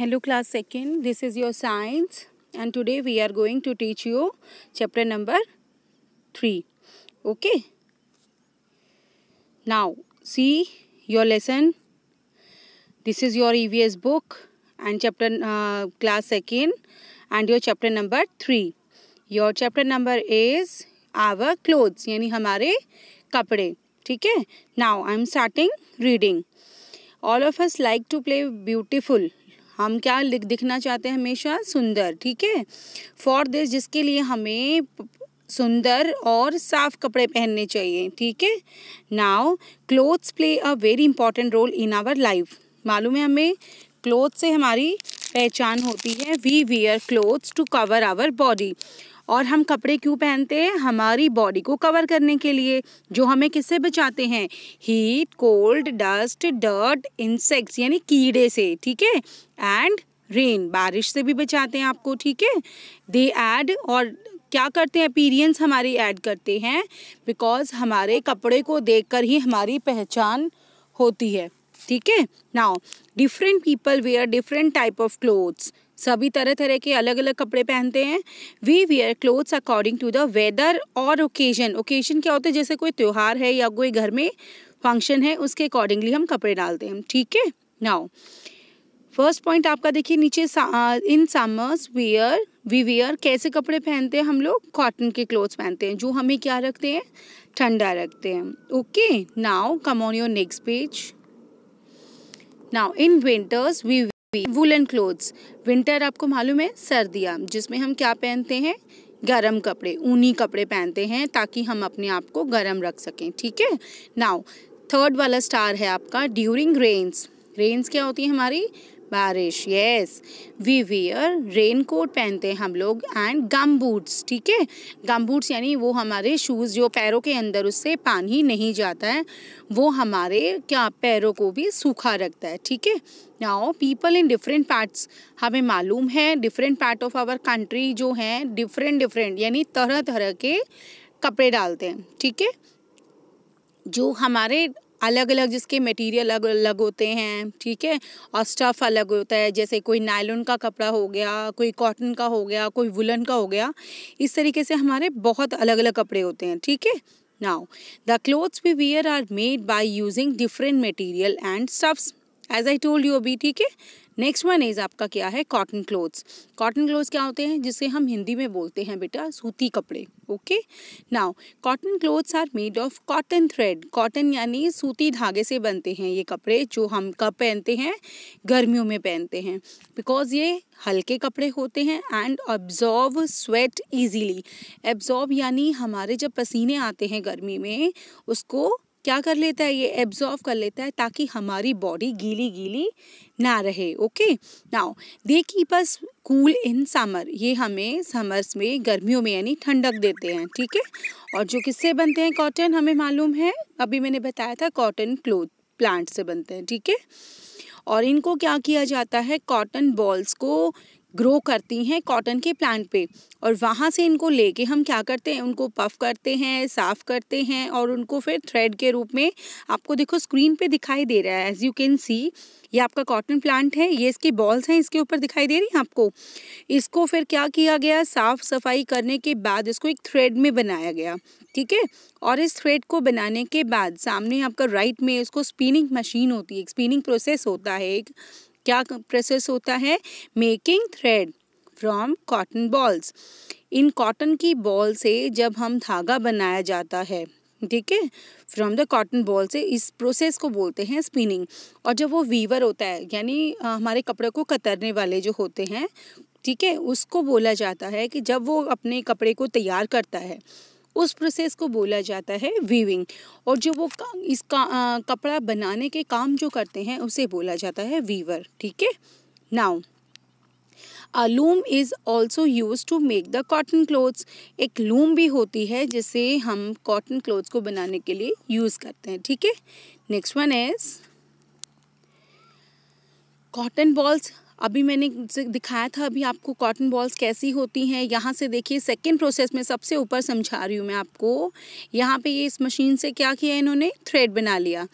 Hello class second this is your science and today we are going to teach you chapter number three okay now see your lesson this is your e book and chapter class second and your chapter number three your chapter number is our clothes यानी हमारे कपड़े ठीक है now I am starting reading all of us like to play beautiful हम क्या दिखना चाहते हैं हमेशा सुंदर ठीक है फॉर दिस जिसके लिए हमें सुंदर और साफ कपड़े पहनने चाहिए ठीक है now clothes play a very important role in our life मालूम है हमें क्लोथ से हमारी पहचान होती है we wear clothes to cover our body और हम कपड़े क्यों पहनते हैं हमारी बॉडी को कवर करने के लिए जो हमें किससे बचाते हैं heat cold dust dirt insects यानी कीड़े से ठीक है एंड रेन बारिश से भी बचाते हैं आपको ठीक है दे ऐड और क्या करते हैं अपीरियंस हमारी ऐड करते हैं बिकॉज हमारे कपड़े को देख ही हमारी पहचान होती है ठीक है now different people wear different type of clothes सभी तरह तरह के अलग अलग कपड़े पहनते हैं we wear clothes according to the weather और ओकेजन ओकेजन क्या होता है जैसे कोई त्यौहार है या कोई घर में फंक्शन है उसके अकॉर्डिंगली हम कपड़े डालते हैं ठीक है नाउ फर्स्ट पॉइंट आपका देखिए नीचे in summers wear we wear कैसे कपड़े पहनते हैं हम लोग कॉटन के क्लोथ्स पहनते हैं जो हमें क्या रखते हैं ठंडा रखते हैं okay now come on your next page now in winters we woollen clothes winter आपको मालूम है सर्दियाँ जिसमें हम क्या पहनते हैं गर्म कपड़े ऊनी कपड़े पहनते हैं ताकि हम अपने आप को गर्म रख सकें ठीक है नाउ थर्ड वाला स्टार है आपका ड्यूरिंग रेन्स रेन्स क्या होती है हमारी बारिश yes we wear raincoat पहनते हैं हम लोग एंड गम बूट्स ठीक है गम बूट्स यानी वो हमारे शूज़ जो पैरों के अंदर उससे पानी नहीं जाता है वो हमारे क्या पैरों को भी सूखा रखता है ठीक है now people in different parts हमें मालूम है different part of our country जो हैं डिफरेंट डिफरेंट यानी तरह तरह के कपड़े डालते हैं ठीक है जो हमारे अलग अलग जिसके मटेरियल अलग अलग होते हैं ठीक है और स्टफ़ अलग होता है जैसे कोई नायलोन का कपड़ा हो गया कोई कॉटन का हो गया कोई वुलन का हो गया इस तरीके से हमारे बहुत अलग अलग कपड़े होते हैं ठीक है now the clothes we wear are made by using different material and stuffs as I told you अभी ठीक है नेक्स्ट वन इज़ आपका क्या है कॉटन क्लोथ्स कॉटन क्लोथ्स क्या होते हैं जिसे हम हिंदी में बोलते हैं बेटा सूती कपड़े okay now cotton clothes are made of cotton thread cotton यानी सूती धागे से बनते हैं ये कपड़े जो हम कब पहनते हैं गर्मियों में पहनते हैं बिकॉज ये हल्के कपड़े होते हैं and absorb sweat easily absorb यानी हमारे जब पसीने आते हैं गर्मी में उसको क्या कर लेता है ये एब्जॉर्व कर लेता है ताकि हमारी बॉडी गीली गीली ना रहे okay now they keep us cool in summer ये हमें समर्स में गर्मियों में यानी ठंडक देते हैं ठीक है और जो किससे बनते हैं कॉटन हमें मालूम है अभी मैंने बताया था कॉटन क्लोथ प्लांट से बनते हैं ठीक है और इनको क्या किया जाता है कॉटन बॉल्स को ग्रो करती हैं कॉटन के प्लांट पे और वहाँ से इनको लेके हम क्या करते हैं उनको पफ करते हैं साफ़ करते हैं और उनको फिर थ्रेड के रूप में आपको देखो स्क्रीन पे दिखाई दे रहा है एज़ यू कैन सी ये आपका कॉटन प्लांट है ये इसके बॉल्स हैं इसके ऊपर दिखाई दे रही हैं आपको इसको फिर क्या किया गया साफ़ सफाई करने के बाद इसको एक थ्रेड में बनाया गया ठीक है और इस थ्रेड को बनाने के बाद सामने आपका राइट में इसको स्पिनिंग मशीन होती है एक स्पिनिंग प्रोसेस होता है एक क्या प्रोसेस होता है making thread from cotton balls in cotton की बॉल से जब हम धागा बनाया जाता है ठीक है फ्रॉम द कॉटन बॉल से इस प्रोसेस को बोलते हैं स्पिनिंग और जब वो वीवर होता है यानी हमारे कपड़े को कतरने वाले जो होते हैं ठीक है उसको बोला जाता है कि जब वो अपने कपड़े को तैयार करता है उस प्रोसेस को बोला जाता है वीविंग और जो वो इस का, कपड़ा बनाने के काम जो करते हैं उसे बोला जाता है वीवर ठीक है now a loom is also use to make the cotton clothes एक लूम भी होती है जिसे हम कॉटन क्लोथ्स को बनाने के लिए यूज़ करते हैं ठीक है next one is cotton balls अभी मैंने दिखाया था अभी आपको कॉटन बॉल्स कैसी होती हैं यहाँ से देखिए सेकेंड प्रोसेस में सबसे ऊपर समझा रही हूँ मैं आपको यहाँ पे ये इस मशीन से क्या किया इन्होंने थ्रेड बना लिया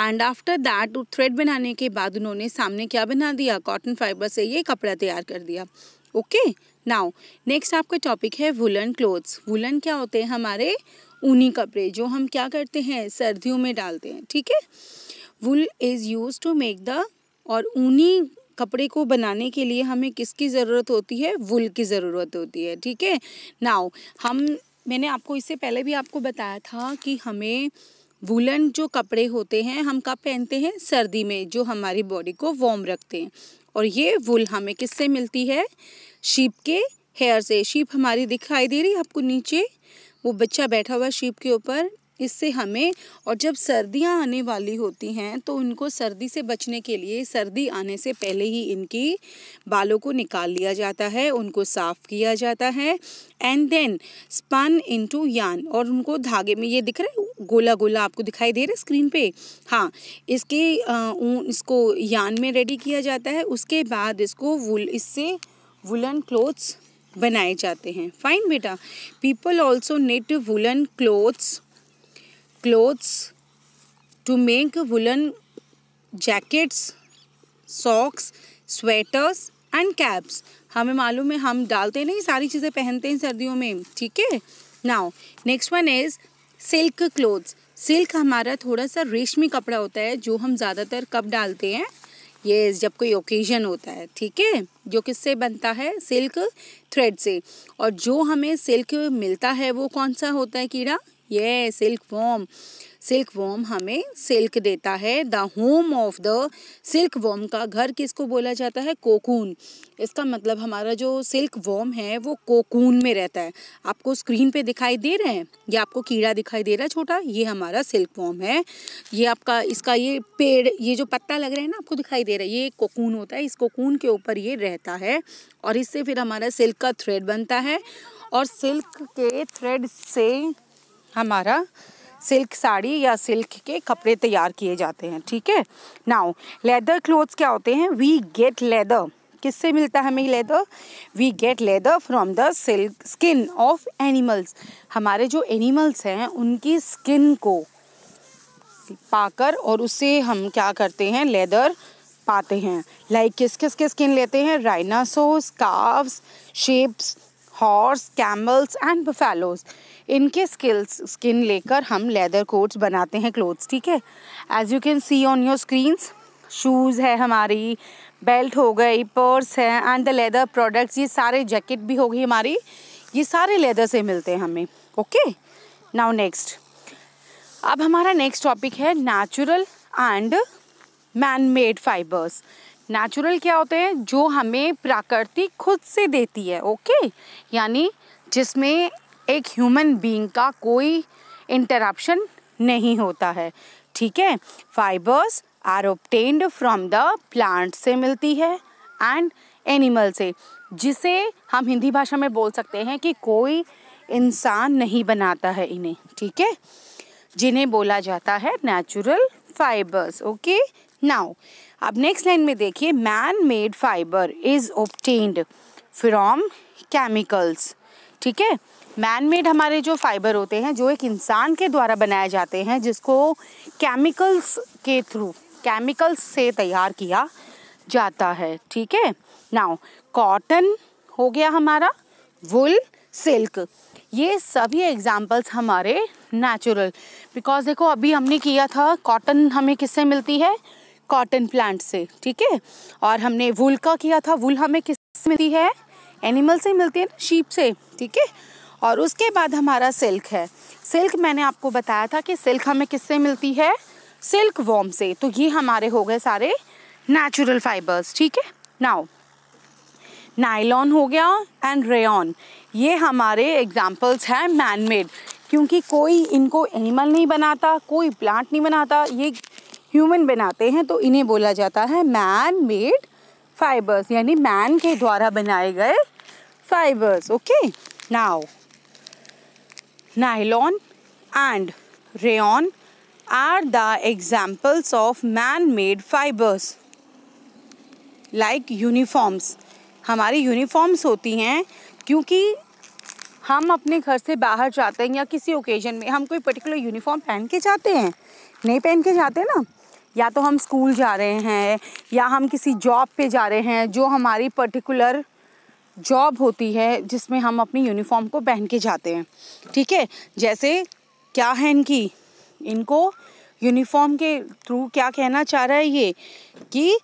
एंड आफ्टर दैट थ्रेड बनाने के बाद उन्होंने सामने क्या बना दिया कॉटन फाइबर से ये कपड़ा तैयार कर दिया ओके नाउ नेक्स्ट आपका टॉपिक है वुलन क्लोथ्स वुलन क्या होते हैं हमारे ऊनी कपड़े जो हम क्या करते हैं सर्दियों में डालते हैं ठीक है wool is used to make the और ऊनी कपड़े को बनाने के लिए हमें किसकी ज़रूरत होती है वुल की ज़रूरत होती है ठीक है नाव हम मैंने आपको इससे पहले भी आपको बताया था कि हमें वुलन जो कपड़े होते हैं हम कब पहनते हैं सर्दी में जो हमारी बॉडी को वॉर्म रखते हैं और ये वुल हमें किससे मिलती है शीप के हेयर से शीप हमारी दिखाई दे रही है आपको नीचे वो बच्चा बैठा हुआ शीप के ऊपर इससे हमें और जब सर्दियां आने वाली होती हैं तो उनको सर्दी से बचने के लिए सर्दी आने से पहले ही इनकी बालों को निकाल लिया जाता है उनको साफ़ किया जाता है एंड देन स्पन इनटू यान और उनको धागे में ये दिख रहा है गोला गोला आपको दिखाई दे रहा है स्क्रीन पे हाँ इसके आ, इसको यान में रेडी किया जाता है उसके बाद इसको वुल इससे वुलन क्लोथ्स बनाए जाते हैं फाइन बेटा people also knit woollen clothes clothes to make woolen jackets, socks, sweaters and caps. हमें मालूम है हम डालते हैं ना ये सारी चीज़ें पहनते हैं सर्दियों में ठीक है now next one is silk clothes silk हमारा थोड़ा सा रेशमी कपड़ा होता है जो हम ज़्यादातर कब डालते हैं ये yes, जब कोई ओकेजन होता है ठीक है जो किससे बनता है सिल्क थ्रेड से और जो हमें सिल्क मिलता है वो कौन सा होता है कीड़ा ये सिल्क वॉम सिल्क वॉम हमें सिल्क देता है the home of the silk worm का घर किसको बोला जाता है कोकून इसका मतलब हमारा जो सिल्क वॉम है वो कोकून में रहता है आपको स्क्रीन पे दिखाई दे रहे हैं या आपको कीड़ा दिखाई दे रहा है छोटा ये हमारा सिल्क वॉम है ये आपका इसका ये पेड़ ये जो पत्ता लग रहा है ना आपको दिखाई दे रहा है ये कोकून होता है इस कोकून के ऊपर ये रहता है और इससे फिर हमारा सिल्क का थ्रेड बनता है और सिल्क के थ्रेड से हमारा सिल्क साड़ी या सिल्क के कपड़े तैयार किए जाते हैं ठीक है नाउ लेदर क्लोथ्स क्या होते हैं वी गेट लेदर किससे मिलता है हमें leather we get leather from the silk skin of animals हमारे जो एनिमल्स हैं उनकी स्किन को पाकर और उससे हम क्या करते हैं लेदर पाते हैं लाइक like, किस किस के स्किन लेते हैं rhinoceros cows sheeps horse camels and buffaloes इनके स्किल्स स्किन लेकर हम लेदर कोट्स बनाते हैं क्लोथ्स ठीक है as you can see on your screens shoes है हमारी बेल्ट हो गई पर्स है एंड द लेदर प्रोडक्ट्स ये सारे जैकेट भी होगी हमारी ये सारे लेदर से मिलते हैं हमें ओके नाउ नेक्स्ट अब हमारा नेक्स्ट टॉपिक है natural and man made fibres natural क्या होते हैं जो हमें प्राकृतिक खुद से देती है ओके यानी जिसमें एक ह्यूमन बीइंग का कोई इंटरप्शन नहीं होता है ठीक है fibres are obtained from the plant से मिलती है एंड एनिमल से जिसे हम हिंदी भाषा में बोल सकते हैं कि कोई इंसान नहीं बनाता है इन्हें ठीक है जिन्हें बोला जाता है नेचुरल फाइबर्स ओके नाउ अब नेक्स्ट लाइन में देखिए man made fibre is obtained from chemicals ठीक है मैन मेड हमारे जो फाइबर होते हैं जो एक इंसान के द्वारा बनाए जाते हैं जिसको केमिकल्स के थ्रू केमिकल्स से तैयार किया जाता है ठीक है नाउ कॉटन हो गया हमारा वुल सिल्क ये सभी एग्जाम्पल्स हमारे नेचुरल बिकॉज देखो अभी हमने किया था कॉटन हमें किससे मिलती है कॉटन प्लांट से ठीक है और हमने वुल का किया था वुल हमें किससे मिलती है एनिमल से मिलती है ना शीप से ठीक है और उसके बाद हमारा सिल्क है सिल्क मैंने आपको बताया था कि सिल्क हमें किससे मिलती है सिल्क वॉम से तो ये हमारे हो गए सारे नेचुरल फाइबर्स ठीक है नाउ नाइलॉन हो गया एंड रेन ये हमारे एग्जाम्पल्स हैं मैन मेड क्योंकि कोई इनको एनिमल नहीं बनाता कोई प्लांट नहीं बनाता ये ह्यूमन बनाते हैं तो इन्हें बोला जाता है मैन मेड फाइबर्स यानी मैन के द्वारा बनाए गए fibres okay now nylon and rayon are the examples of man-made fibers like uniforms. हमारी यूनिफॉर्म्स होती हैं क्योंकि हम अपने घर से बाहर जाते हैं या किसी ओकेजन में हम कोई पर्टिकुलर यूनिफॉर्म पहन के जाते हैं नहीं पहन के जाते ना या तो हम स्कूल जा रहे हैं या हम किसी जॉब पे जा रहे हैं जो हमारी पर्टिकुलर जॉब होती है जिसमें हम अपनी यूनिफॉर्म को पहन के जाते हैं ठीक है जैसे क्या है इनकी इनको यूनिफॉर्म के थ्रू क्या कहना चाह रहा है ये कि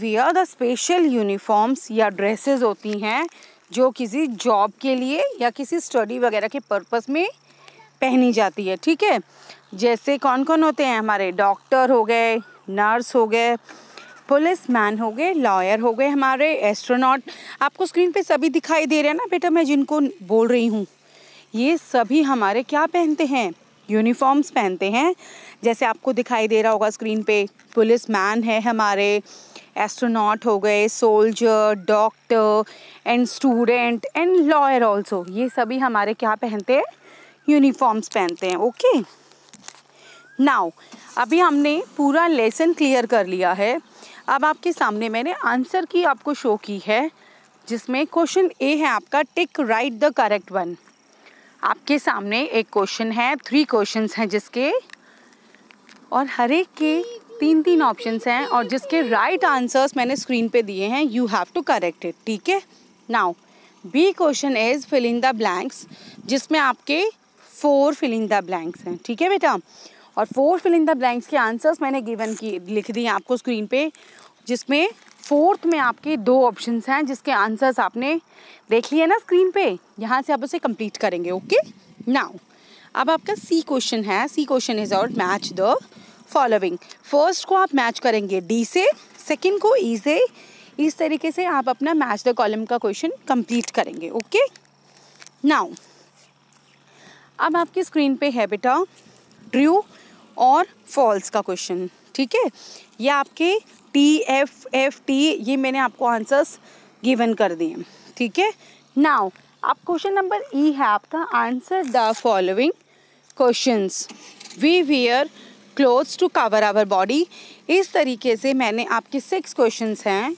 we are the special uniforms या ड्रेसेस होती हैं जो किसी जॉब के लिए या किसी स्टडी वगैरह के पर्पस में पहनी जाती है ठीक है जैसे कौन कौन होते हैं हमारे डॉक्टर हो गए नर्स हो गए पुलिस मैन हो गए लॉयर हो गए हमारे एस्ट्रोनॉट आपको स्क्रीन पे सभी दिखाई दे रहे हैं ना बेटा मैं जिनको बोल रही हूँ ये सभी हमारे क्या पहनते हैं यूनिफॉर्म्स पहनते हैं जैसे आपको दिखाई दे रहा होगा स्क्रीन पे पुलिस मैन है हमारे एस्ट्रोनॉट हो गए soldier doctor and student and lawyer also ये सभी हमारे क्या पहनते हैं यूनिफॉर्म्स पहनते हैं ओके नाउ अभी हमने पूरा लेसन क्लियर कर लिया है अब आपके सामने मैंने आंसर की आपको शो की है जिसमें क्वेश्चन ए है आपका tick right the correct one आपके सामने एक क्वेश्चन है थ्री क्वेश्चन हैं जिसके और हर एक के तीन तीन ऑप्शन हैं और जिसके राइट आंसर्स मैंने स्क्रीन पे दिए हैं you have to correct it ठीक है now B question is filling the blanks जिसमें आपके फोर फिलिंग द ब्लैंक्स हैं ठीक है बेटा और four fill in the blanks के आंसर्स मैंने गिवन की लिख दिए आपको स्क्रीन पे जिसमें फोर्थ में आपके दो ऑप्शंस हैं जिसके आंसर्स आपने देख लिए ना स्क्रीन पे यहाँ से आप उसे कंप्लीट करेंगे ओके नाउ अब आपका सी क्वेश्चन है C question is out match the following first को आप मैच करेंगे डी से सेकेंड को ई e से इस तरीके से आप अपना मैच द कॉलम का क्वेश्चन कंप्लीट करेंगे ओके नाउ अब आपकी स्क्रीन पे है बेटा ट्रू और फॉल्स का क्वेश्चन ठीक है ये आपके टी एफ एफ टी ये मैंने आपको आंसर्स गिवन कर दिए ठीक है नाउ आप क्वेश्चन नंबर ई है आपका answer the following question we wear clothes to cover our body इस तरीके से मैंने आपके सिक्स क्वेश्चंस हैं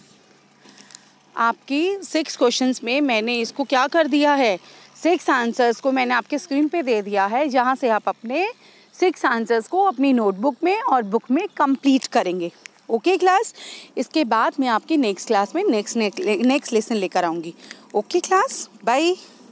आपकी सिक्स क्वेश्चंस में मैंने इसको क्या कर दिया है सिक्स आंसर्स को मैंने आपके स्क्रीन पे दे दिया है जहाँ से आप अपने सिक्स आंसर्स को अपनी नोटबुक में और बुक में कंप्लीट करेंगे ओके okay, क्लास इसके बाद मैं आपके नेक्स्ट क्लास में नेक्स्ट नेक्स्ट लेसन लेकर आऊँगी ओके क्लास बाय